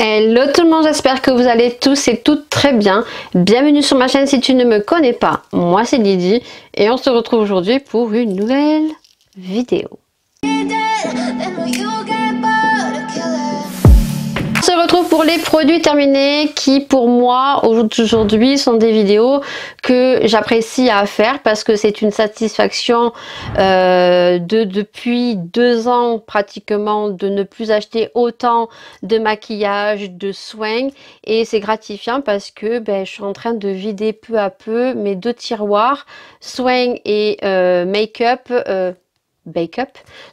Hello tout le monde, j'espère que vous allez tous et toutes très bien. Bienvenue sur ma chaîne si tu ne me connais pas. Moi c'est Lydie et on se retrouve aujourd'hui pour une nouvelle vidéo retrouve pour les produits terminés qui pour moi aujourd'hui sont des vidéos que j'apprécie à faire parce que c'est une satisfaction euh, de depuis deux ans pratiquement de ne plus acheter autant de maquillage, de soins et c'est gratifiant parce que ben, je suis en train de vider peu à peu mes deux tiroirs soins et euh, make-up euh, Bake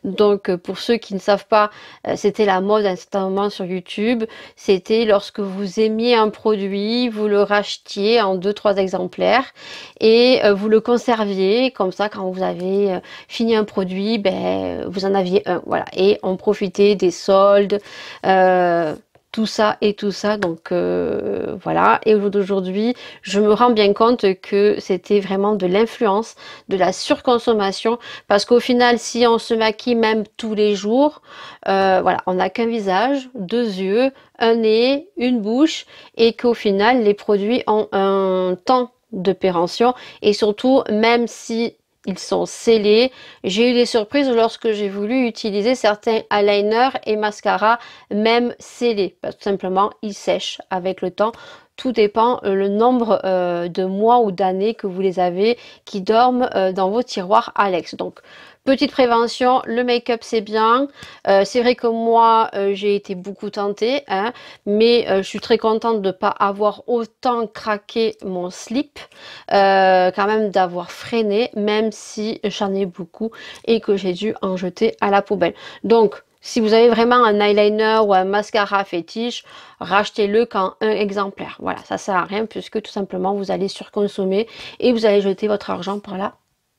Donc euh, pour ceux qui ne savent pas, euh, c'était la mode à un certain moment sur YouTube. C'était lorsque vous aimiez un produit, vous le rachetiez en deux, trois exemplaires et euh, vous le conserviez. Comme ça, quand vous avez fini un produit, ben, vous en aviez un. Voilà. Et on profitait des soldes tout ça et tout ça. Donc euh, voilà. Et aujourd'hui d'aujourd'hui, je me rends bien compte que c'était vraiment de l'influence, de la surconsommation. Parce qu'au final, si on se maquille même tous les jours, euh, voilà, on n'a qu'un visage, deux yeux, un nez, une bouche, et qu'au final, les produits ont un temps de pérennité Et surtout, même si ils sont scellés. J'ai eu des surprises lorsque j'ai voulu utiliser certains eyeliner et mascaras même scellés. Bah, tout simplement, ils sèchent avec le temps. Tout dépend euh, le nombre euh, de mois ou d'années que vous les avez qui dorment euh, dans vos tiroirs Alex. Donc Petite prévention, le make-up c'est bien. Euh, c'est vrai que moi euh, j'ai été beaucoup tentée, hein, mais euh, je suis très contente de ne pas avoir autant craqué mon slip, quand même d'avoir freiné, même si j'en ai beaucoup et que j'ai dû en jeter à la poubelle. Donc si vous avez vraiment un eyeliner ou un mascara fétiche, rachetez-le quand un exemplaire. Voilà, ça sert à rien puisque tout simplement vous allez surconsommer et vous allez jeter votre argent par là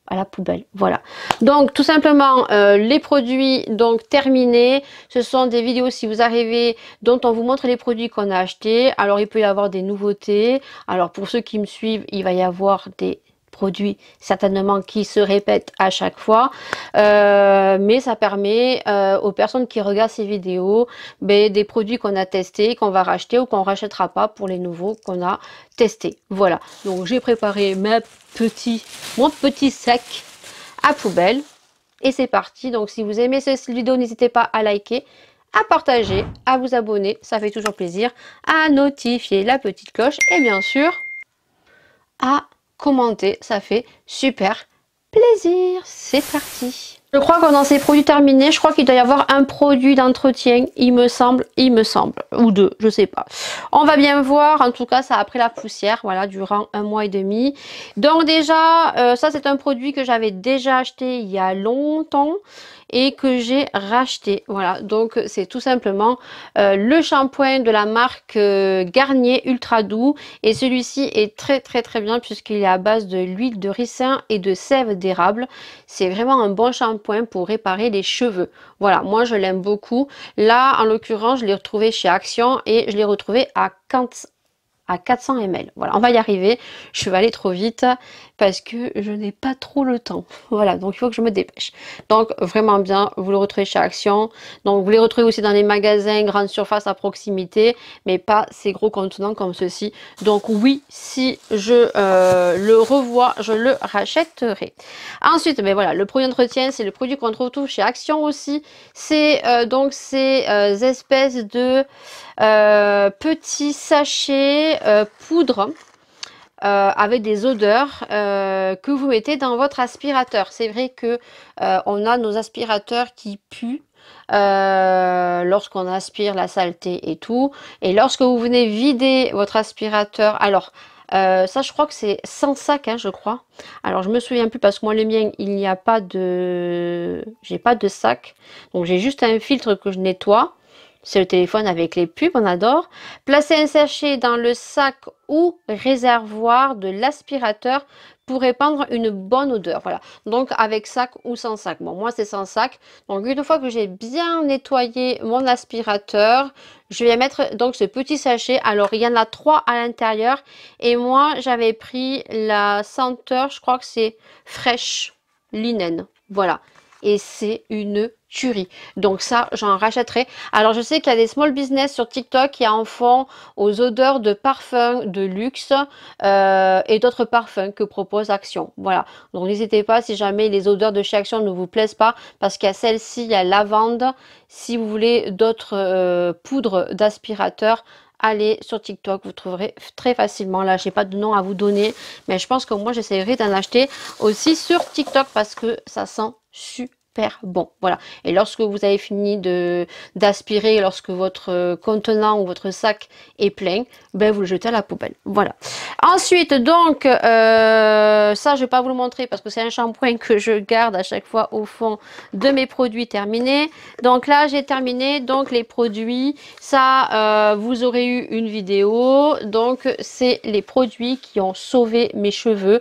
à la poubelle. Voilà. Donc tout simplement euh, les produits donc terminés. Ce sont des vidéos si vous arrivez dont on vous montre les produits qu'on a achetés. Alors il peut y avoir des nouveautés. Alors pour ceux qui me suivent, il va y avoir des Produits certainement qui se répètent à chaque fois, euh, mais ça permet euh, aux personnes qui regardent ces vidéos ben, des produits qu'on a testé qu'on va racheter ou qu'on rachètera pas pour les nouveaux qu'on a testés. Voilà, donc j'ai préparé ma petit, mon petit sac à poubelle et c'est parti. Donc si vous aimez cette vidéo, n'hésitez pas à liker, à partager, à vous abonner, ça fait toujours plaisir, à notifier la petite cloche et bien sûr à commenter, ça fait super plaisir. C'est parti. Je crois qu'on dans ces produits terminés, je crois qu'il doit y avoir un produit d'entretien, il me semble, il me semble, ou deux, je sais pas. On va bien voir, en tout cas, ça a pris la poussière, voilà, durant un mois et demi. Donc déjà, euh, ça c'est un produit que j'avais déjà acheté il y a longtemps et que j'ai racheté. Voilà, donc c'est tout simplement euh, le shampoing de la marque euh, Garnier Ultra Doux. Et celui-ci est très très très bien puisqu'il est à base de l'huile de ricin et de sève d'érable. C'est vraiment un bon shampoing pour réparer les cheveux. Voilà, moi je l'aime beaucoup. Là, en l'occurrence, je l'ai retrouvé chez Action et je l'ai retrouvé à Kant à 400 ml. Voilà, on va y arriver. Je vais aller trop vite parce que je n'ai pas trop le temps. Voilà, donc il faut que je me dépêche. Donc vraiment bien, vous le retrouvez chez Action. Donc vous les retrouvez aussi dans les magasins, grandes surfaces à proximité, mais pas ces gros contenants comme ceci. Donc oui, si je euh, le revois, je le rachèterai. Ensuite, mais ben voilà, le produit d'entretien, c'est le produit qu'on retrouve chez Action aussi. C'est euh, donc ces euh, espèces de petits sachets euh, poudre euh, avec des odeurs euh, que vous mettez dans votre aspirateur. C'est vrai que on a nos aspirateurs qui puent lorsqu'on aspire la saleté et tout. Et lorsque vous venez vider votre aspirateur, alors ça, je crois que c'est sans sac, hein, je crois. Alors, je me souviens plus parce que moi, le mien, il n'y a pas de... J'ai pas de sac. Donc, j'ai juste un filtre que je nettoie c'est le téléphone avec les pubs, on adore. Placer un sachet dans le sac ou réservoir de l'aspirateur pour répandre une bonne odeur. Voilà. Donc avec sac ou sans sac. Bon, moi c'est sans sac. Donc une fois que j'ai bien nettoyé mon aspirateur, je vais mettre donc ce petit sachet. Alors il y en a trois à l'intérieur. Et moi j'avais pris la senteur, je crois que c'est fraîche linen. Voilà. Et c'est une tuerie. Donc ça, j'en rachèterai. Alors je sais qu'il y a des small business sur TikTok qui en font aux odeurs de parfums de luxe euh, et d'autres parfums que propose Action. Voilà. Donc n'hésitez pas si jamais les odeurs de chez Action ne vous plaisent pas parce qu'il y a celle-ci, il y a lavande. Si vous voulez d'autres euh, poudres d'aspirateur, allez sur TikTok, vous trouverez très facilement. Là, j'ai pas de nom à vous donner, mais je pense que moi, j'essaierai d'en acheter aussi sur TikTok parce que ça sent super bon. Voilà. Et lorsque vous avez fini d'aspirer, lorsque votre euh, contenant ou votre sac est plein, ben vous le jetez à la poubelle. Voilà. Ensuite, donc, euh, ça, je ne vais pas vous le montrer parce que c'est un shampoing que je garde à chaque fois au fond de mes produits terminés. Donc là, j'ai terminé donc les produits. Ça, euh, vous aurez eu une vidéo. Donc, c'est les produits qui ont sauvé mes cheveux.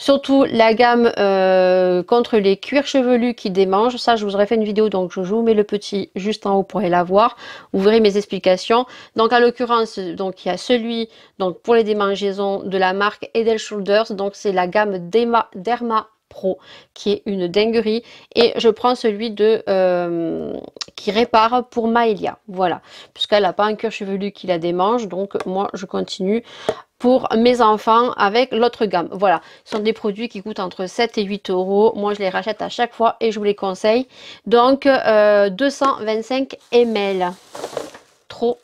Surtout la gamme euh, contre les cuirs chevelus qui démangent. Ça, je vous aurais fait une vidéo, donc je vous mets le petit juste en haut pour aller la voir. Vous verrez mes explications. Donc, à l'occurrence, donc il y a celui donc pour les démangeaisons de la marque Edel Shoulders. Donc, c'est la gamme Derma, Pro, qui est une dinguerie. Et je prends celui de euh, qui répare pour Maëlia. Voilà. Puisqu'elle n'a pas un cuir chevelu qui la démange. Donc moi je continue pour mes enfants avec l'autre gamme. Voilà, ce sont des produits qui coûtent entre 7 et 8 euros. Moi, je les rachète à chaque fois et je vous les conseille. Donc, 225 euh, ml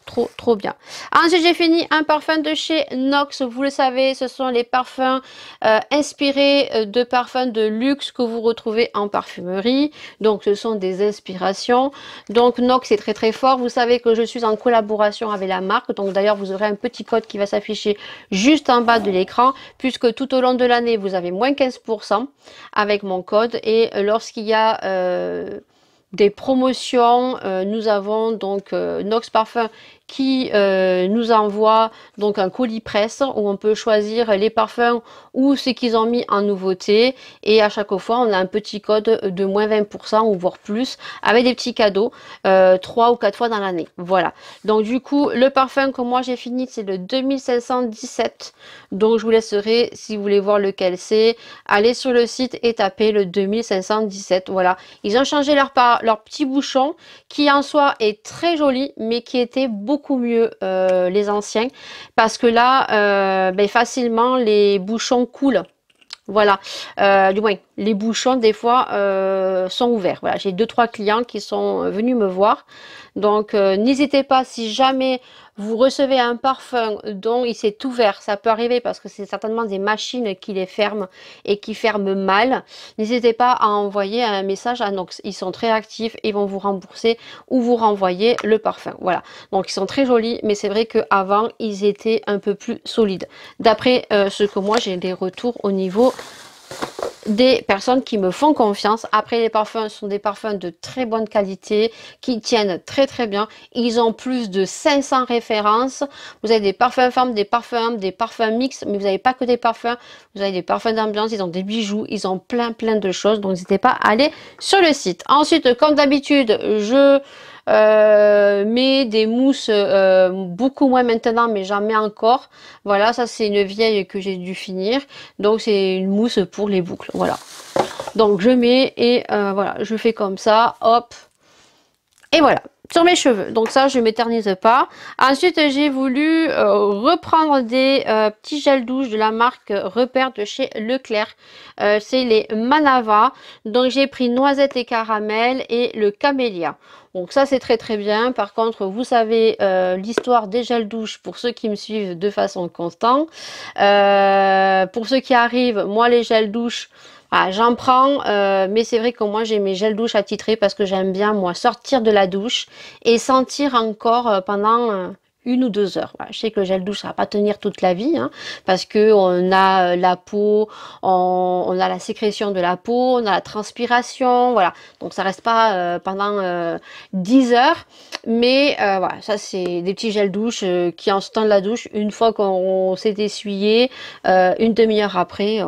trop, trop, bien. Ensuite, j'ai fini un parfum de chez Nox. Vous le savez, ce sont les parfums euh, inspirés euh, de parfums de luxe que vous retrouvez en parfumerie. Donc, ce sont des inspirations. Donc, Nox est très, très fort. Vous savez que je suis en collaboration avec la marque. Donc, d'ailleurs, vous aurez un petit code qui va s'afficher juste en bas de l'écran puisque tout au long de l'année, vous avez moins 15% avec mon code. Et lorsqu'il y a... Euh, des promotions. Euh, nous avons donc euh, Nox Parfum qui euh, nous envoie donc un colis presse où on peut choisir les parfums ou ce qu'ils ont mis en nouveauté et à chaque fois on a un petit code de moins 20% ou voire plus avec des petits cadeaux 3 euh, ou 4 fois dans l'année voilà donc du coup le parfum que moi j'ai fini c'est le 2517 donc je vous laisserai si vous voulez voir lequel c'est aller sur le site et taper le 2517 voilà ils ont changé leur, leur petit bouchon qui en soi est très joli mais qui était beaucoup mieux euh, les anciens parce que là, euh, ben, facilement, les bouchons coulent. Voilà, euh, du moins, les bouchons, des fois, sont ouverts. Voilà, j'ai deux, trois clients qui sont venus me voir. Donc, n'hésitez pas, si jamais vous recevez un parfum dont il s'est ouvert, ça peut arriver parce que c'est certainement des machines qui les ferment et qui ferment mal, n'hésitez pas à envoyer un message à Nox. Ils sont très actifs, ils vont vous rembourser ou vous renvoyer le parfum. Voilà, donc ils sont très jolis, mais c'est vrai qu'avant, ils étaient un peu plus solides. D'après euh, ce que moi, j'ai des retours au niveau des personnes qui me font confiance. Après, les parfums sont des parfums de très bonne qualité, qui tiennent très très bien. Ils ont plus de 500 références. Vous avez des parfums femmes, des parfums des parfums mix, mais vous n'avez pas que des parfums. Vous avez des parfums d'ambiance, ils ont des bijoux, ils ont plein plein de choses. Donc, n'hésitez pas à aller sur le site. Ensuite, comme d'habitude, je... Euh, mais des mousses euh, beaucoup moins maintenant, mais j'en mets encore. Voilà, ça c'est une vieille que j'ai dû finir. Donc c'est une mousse pour les boucles. Voilà. Donc je mets et euh, voilà, je fais comme ça, hop. Et voilà sur mes cheveux. Donc ça, je m'éternise pas. Ensuite, j'ai voulu euh, reprendre des euh, petits gels douche de la marque Repère de chez Leclerc. Euh, c'est les Manava. Donc j'ai pris noisette et caramel et le camélia. Donc ça c'est très très bien. Par contre, vous savez l'histoire des gels douche pour ceux qui me suivent de façon constante. pour ceux qui arrivent, moi les gels douche, ah, j'en prends, euh, mais c'est vrai que moi j'ai mes gels douche attitrés parce que j'aime bien moi sortir de la douche et sentir encore euh, pendant euh, une ou deux heures. Voilà, je sais que le gel douche ça va pas tenir toute la vie hein, parce que on a la peau, on, a la sécrétion de la peau, on a la transpiration, voilà. Donc ça reste pas pendant 10 heures, mais voilà, ça c'est des petits gels douche qui en sortant de la douche, une fois qu'on s'est essuyé, une demi-heure après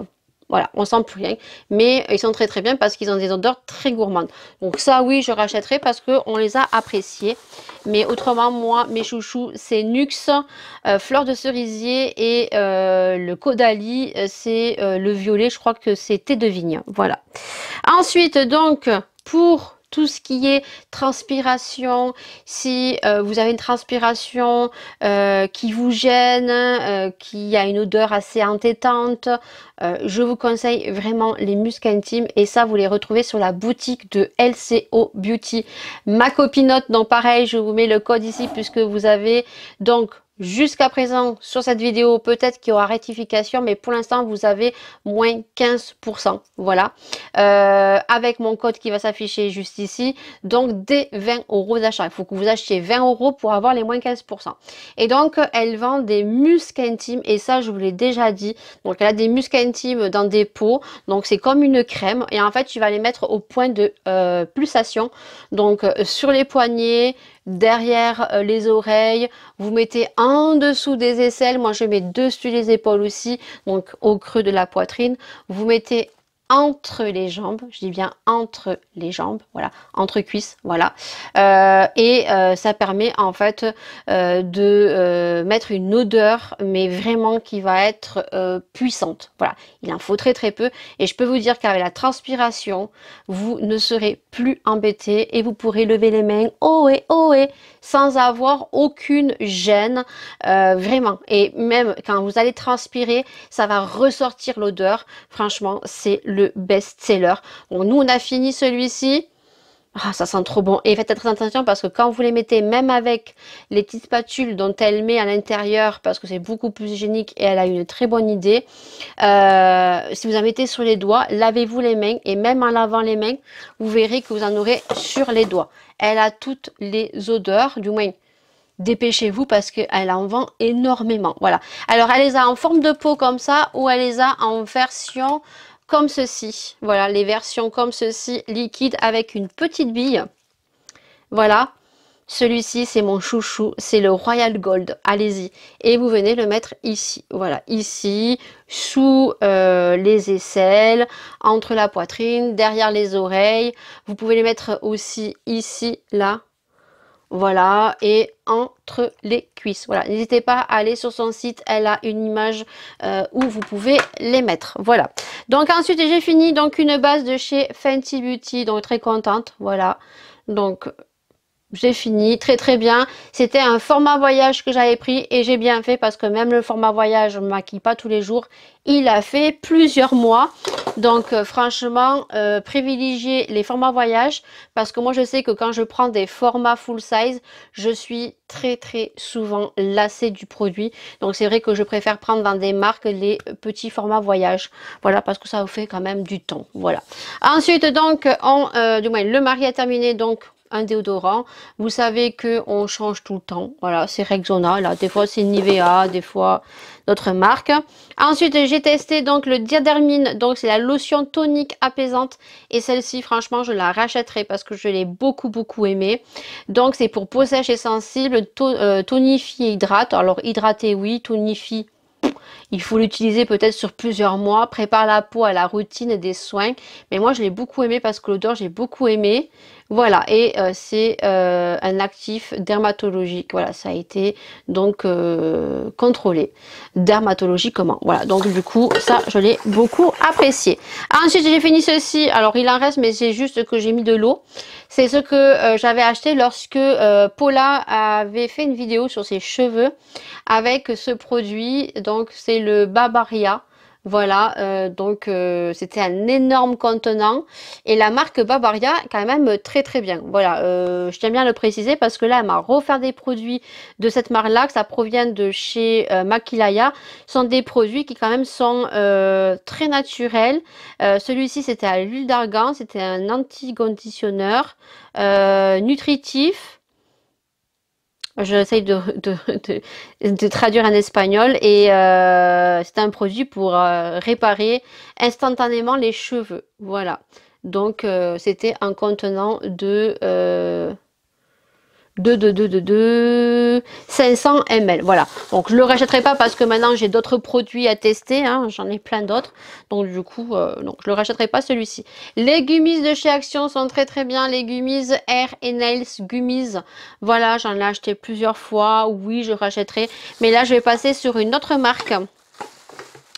voilà, on sent plus rien. Mais euh, ils sont très très bien parce qu'ils ont des odeurs très gourmandes. Donc ça, oui, je rachèterai parce qu'on les a appréciés. Mais autrement, moi, mes chouchous, c'est Nux, euh, Fleur de Cerisier et euh, le Caudalie, c'est le violet. Je crois que c'est thé de vigne. Voilà. Ensuite, donc, pour tout ce qui est transpiration, si euh, vous avez une transpiration euh, qui vous gêne, euh, qui a une odeur assez entêtante, je vous conseille vraiment les muscles intimes et ça vous les retrouvez sur la boutique de LCO Beauty. Ma note, donc pareil, je vous mets le code ici puisque vous avez donc jusqu'à présent sur cette vidéo. Peut-être qu'il y aura rectification, mais pour l'instant, vous avez moins 15%. Voilà. Euh, avec mon code qui va s'afficher juste ici. Donc, des 20 euros d'achat. Il faut que vous achetiez 20 euros pour avoir les moins 15%. Et donc, elle vend des muscles intimes. Et ça, je vous l'ai déjà dit. Donc, elle a des muscles intimes dans des pots. Donc, c'est comme une crème. Et en fait, tu vas les mettre au point de euh, pulsation. Donc, euh, sur les poignets, derrière euh, les oreilles, vous mettez en dessous des aisselles, moi je mets dessus les épaules aussi, donc au creux de la poitrine, vous mettez entre les jambes, je dis bien entre les jambes, voilà, entre cuisses, voilà. Euh, et euh, ça permet en fait euh, de mettre une odeur, mais vraiment qui va être puissante. Voilà, il en faut très très peu. Et je peux vous dire qu'avec la transpiration, vous ne serez plus embêté et vous pourrez lever les mains, oh et et, oh sans avoir aucune gêne, vraiment. Et même quand vous allez transpirer, ça va ressortir l'odeur. Franchement, c'est le best-seller. Bon, nous, on a fini celui-ci. Ah, ça sent trop bon. Et faites très attention parce que quand vous les mettez, même avec les petites spatules dont elle met à l'intérieur, parce que c'est beaucoup plus hygiénique et elle a une très bonne idée, euh, si vous en mettez sur les doigts, lavez-vous les mains et même en lavant les mains, vous verrez que vous en aurez sur les doigts. Elle a toutes les odeurs, du moins dépêchez-vous parce qu'elle en vend énormément. Voilà. Alors, elle les a en forme de peau comme ça ou elle les a en version comme ceci. Voilà, les versions comme ceci, liquide avec une petite bille. Voilà, celui-ci, c'est mon chouchou, c'est le Royal Gold. Allez-y. Et vous venez le mettre ici. Voilà, ici, sous euh, les aisselles, entre la poitrine, derrière les oreilles. Vous pouvez les mettre aussi ici, là. Voilà, et entre les cuisses. Voilà, n'hésitez pas à aller sur son site, elle a une image euh, où vous pouvez les mettre. Voilà. Donc ensuite, j'ai fini donc une base de chez Fenty Beauty, donc très contente. Voilà. Donc j'ai fini très très bien. C'était un format voyage que j'avais pris et j'ai bien fait parce que même le format voyage, ne maquille pas tous les jours, il a fait plusieurs mois. Donc euh, franchement, euh, privilégiez les formats voyage parce que moi je sais que quand je prends des formats full size, je suis très très souvent lassée du produit. Donc c'est vrai que je préfère prendre dans des marques les petits formats voyage. Voilà parce que ça vous fait quand même du temps. Voilà. Ensuite donc, on, euh, du moins le mari a terminé donc un déodorant. Vous savez que on change tout le temps. Voilà, c'est Rexona. Là, des fois, c'est Nivea, des fois, d'autres marques. Ensuite, j'ai testé donc le Diadermine. Donc, c'est la lotion tonique apaisante. Et celle-ci, franchement, je la rachèterai parce que je l'ai beaucoup, beaucoup aimée. Donc, c'est pour peau sèche et sensible, euh, tonifie et hydrate. Alors, hydrater, oui, tonifie, il faut l'utiliser peut-être sur plusieurs mois, prépare la peau à la routine des soins. Mais moi, je l'ai beaucoup aimé parce que l'odeur, j'ai beaucoup aimé. Voilà, et euh, c'est euh, un actif dermatologique. Voilà, ça a été donc euh, contrôlé dermatologiquement. Voilà, donc du coup, ça, je l'ai beaucoup apprécié. Ensuite, j'ai fini ceci. Alors, il en reste, mais c'est juste que j'ai mis de l'eau. C'est ce que j'avais acheté lorsque Paula avait fait une vidéo sur ses cheveux avec ce produit. Donc, c'est le Babaria voilà, euh, donc euh, c'était un énorme contenant. Et la marque Bavaria, quand même très très bien. Voilà, euh, je tiens bien à le préciser parce que là, elle m'a refaire des produits de cette marque-là, que ça provient de chez Makilaya. Ce sont des produits qui quand même sont très naturels. Celui-ci, c'était à l'huile d'argan, c'était un anti-conditionneur nutritif j'essaye de, de, traduire en espagnol et euh, c'est un produit pour euh, réparer instantanément les cheveux. Voilà. Donc, euh, c'était un contenant de 2, 2, 2, 2, 2, 500 ml. Voilà. Donc, je le rachèterai pas parce que maintenant, j'ai d'autres produits à tester. Hein. J'en ai plein d'autres. Donc, du coup, euh, donc, je le rachèterai pas celui-ci. Les gummies de chez Action sont très, très bien. Les gummies Air et Nails gummies. Voilà, j'en ai acheté plusieurs fois. Oui, je rachèterai. Mais là, je vais passer sur une autre marque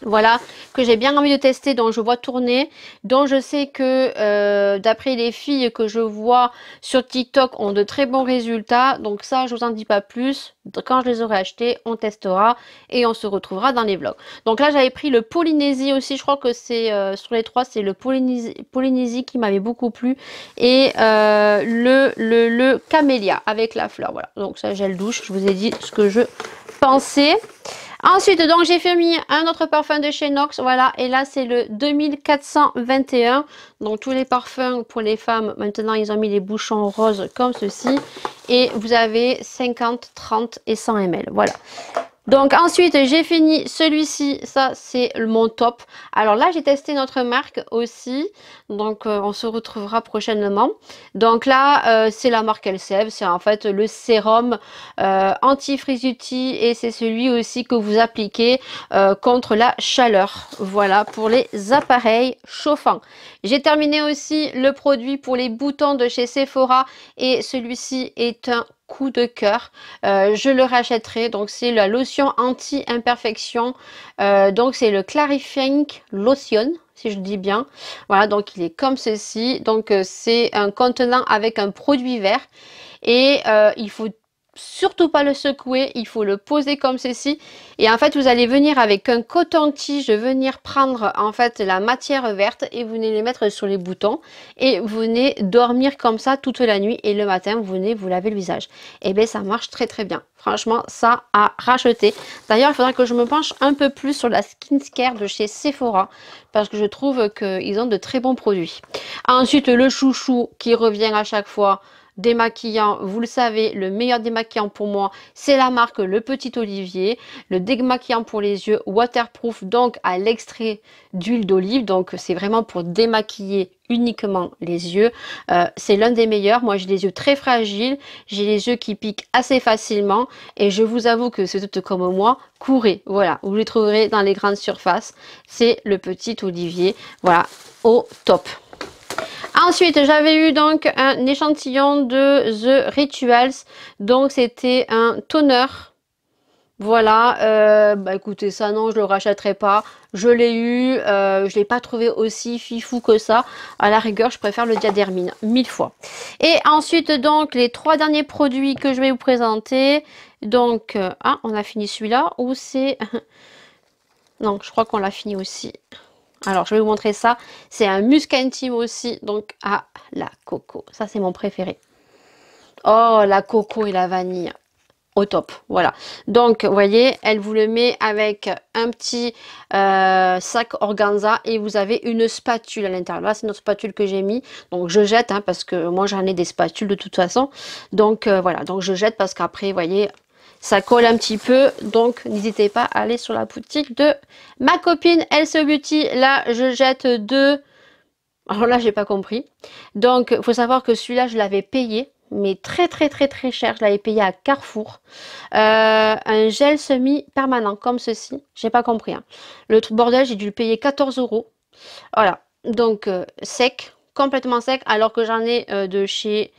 voilà, que j'ai bien envie de tester, dont je vois tourner, dont je sais que euh, d'après les filles que je vois sur TikTok ont de très bons résultats. Donc ça, je vous en dis pas plus. Quand je les aurai achetés, on testera et on se retrouvera dans les vlogs. Donc là, j'avais pris le Polynésie aussi. Je crois que c'est euh, sur les trois, c'est le Polynésie, qui m'avait beaucoup plu. Et euh, le, le, camélia avec la fleur. Voilà, donc ça, le douche. Je vous ai dit ce que je pensais. Ensuite, donc j'ai fait mis un autre parfum de chez Nox, voilà, et là c'est le 2421. Donc tous les parfums pour les femmes, maintenant ils ont mis les bouchons roses comme ceci. Et vous avez 50, 30 et 100 ml, voilà. Donc ensuite, j'ai fini celui-ci. Ça, c'est mon top. Alors là, j'ai testé notre marque aussi. Donc euh, on se retrouvera prochainement. Donc là, euh, c'est la marque Elsev. C'est en fait le sérum euh, anti-frisuti. Et c'est celui aussi que vous appliquez euh, contre la chaleur. Voilà pour les appareils chauffants. J'ai terminé aussi le produit pour les boutons de chez Sephora. Et celui-ci est un coup de cœur. Euh, je le rachèterai. Donc, c'est la lotion anti-imperfection. Euh, donc, c'est le Clarifying Lotion si je dis bien. Voilà, donc il est comme ceci. Donc, euh, c'est un contenant avec un produit vert. Et il faut surtout pas le secouer, il faut le poser comme ceci. Et en fait, vous allez venir avec un coton-tige, venir prendre en fait la matière verte et vous venez les mettre sur les boutons. Et vous venez dormir comme ça toute la nuit et le matin, vous venez vous laver le visage. Et eh bien, ça marche très très bien. Franchement, ça a racheté. D'ailleurs, il faudrait que je me penche un peu plus sur la skincare de chez Sephora parce que je trouve qu'ils ont de très bons produits. Ensuite, le chouchou qui revient à chaque fois démaquillant, vous le savez, le meilleur démaquillant pour moi, c'est la marque Le Petit Olivier. Le démaquillant pour les yeux waterproof, donc à l'extrait d'huile d'olive. Donc c'est vraiment pour démaquiller uniquement les yeux. Euh, c'est l'un des meilleurs. Moi, j'ai les yeux très fragiles. J'ai les yeux qui piquent assez facilement. Et je vous avoue que c'est tout comme moi. Courez. Voilà. Vous les trouverez dans les grandes surfaces. C'est le petit olivier. Voilà. Au top. Ensuite, j'avais eu donc un échantillon de The Rituals. Donc, c'était un toner voilà, euh, bah écoutez, ça non, je le rachèterai pas. Je l'ai eu, je euh, je l'ai pas trouvé aussi fifou que ça. À la rigueur, je préfère le diadermine, mille fois. Et ensuite, donc, les trois derniers produits que je vais vous présenter. Donc, euh, ah, on a fini celui-là, ou c'est... non, je crois qu'on l'a fini aussi. Alors, je vais vous montrer ça. C'est un musc aussi, donc, ah, la coco. Ça, c'est mon préféré. Oh, la coco et la vanille top. Voilà. Donc, vous voyez, elle vous le met avec un petit euh, sac organza et vous avez une spatule à l'intérieur. Là, c'est notre spatule que j'ai mis. Donc, je jette hein, parce que moi, j'en ai des spatules de toute façon. Donc, euh, voilà. Donc, je jette parce qu'après, voyez, ça colle un petit peu. Donc, n'hésitez pas à aller sur la boutique de ma copine se Beauty. Là, je jette deux... Alors là, j'ai pas compris. Donc, faut savoir que celui-là, je l'avais payé mais très très très très cher. Je l'avais payé à Carrefour. Euh, un gel semi-permanent comme ceci. J'ai pas compris. Hein. Le bordel, j'ai dû le payer 14 euros. Voilà. Donc euh, sec, complètement sec, alors que j'en ai euh, de chez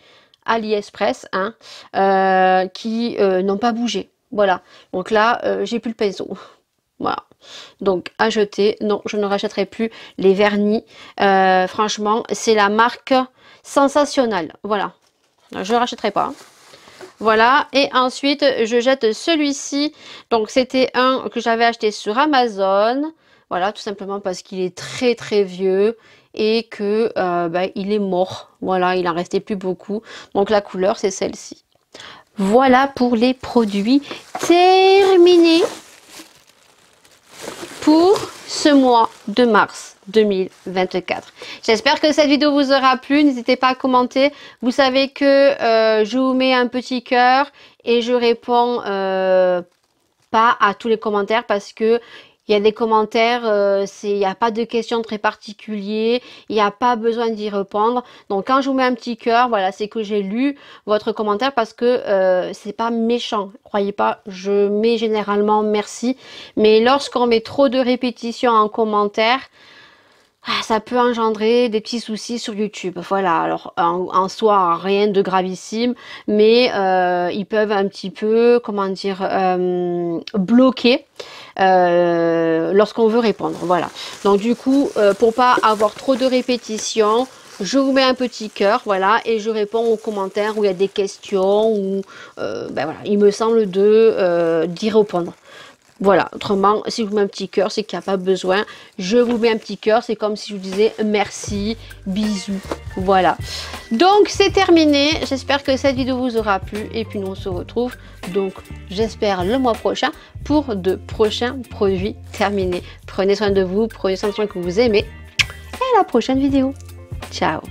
AliExpress hein, qui n'ont pas bougé. Voilà. Donc là, j'ai plus le peso. Voilà. Donc à jeter. Non, je ne rachèterai plus les vernis. franchement, c'est la marque sensationnelle. Voilà. Je ne rachèterai pas. Hein. Voilà, et ensuite, je jette celui-ci. Donc, c'était un que j'avais acheté sur Amazon. Voilà, tout simplement parce qu'il est très très vieux et que euh, ben, il est mort. Voilà, il n'en restait plus beaucoup. Donc, la couleur, c'est celle-ci. Voilà pour les produits terminés pour ce mois de mars. 2024. J'espère que cette vidéo vous aura plu. N'hésitez pas à commenter. Vous savez que euh, je vous mets un petit cœur et je réponds euh, pas à tous les commentaires parce que il y a des commentaires, euh, il n'y a pas de questions très particulières, il n'y a pas besoin d'y répondre. Donc quand je vous mets un petit cœur, voilà, c'est que j'ai lu votre commentaire parce que c'est pas méchant. Croyez pas, je mets généralement merci. Mais lorsqu'on met trop de répétitions en commentaire, ah, ça peut engendrer des petits soucis sur YouTube. Voilà, alors en, soi, rien de gravissime, mais euh, ils peuvent un petit peu, comment dire, euh, bloquer euh, lorsqu'on veut répondre. Voilà. Donc du coup, pour pas avoir trop de répétitions, je vous mets un petit cœur, voilà, et je réponds aux commentaires où il y a des questions, ou ben voilà, il me semble de d'y répondre. Voilà, autrement, si je vous mets un petit cœur, c'est qu'il n'y a pas besoin. Je vous mets un petit cœur, c'est comme si je vous disais merci, bisous, voilà. Donc, c'est terminé. J'espère que cette vidéo vous aura plu. Et puis, nous, on se retrouve, donc, j'espère, le mois prochain pour de prochains produits terminés. Prenez soin de vous, prenez soin de soin que vous aimez. Et à la prochaine vidéo. Ciao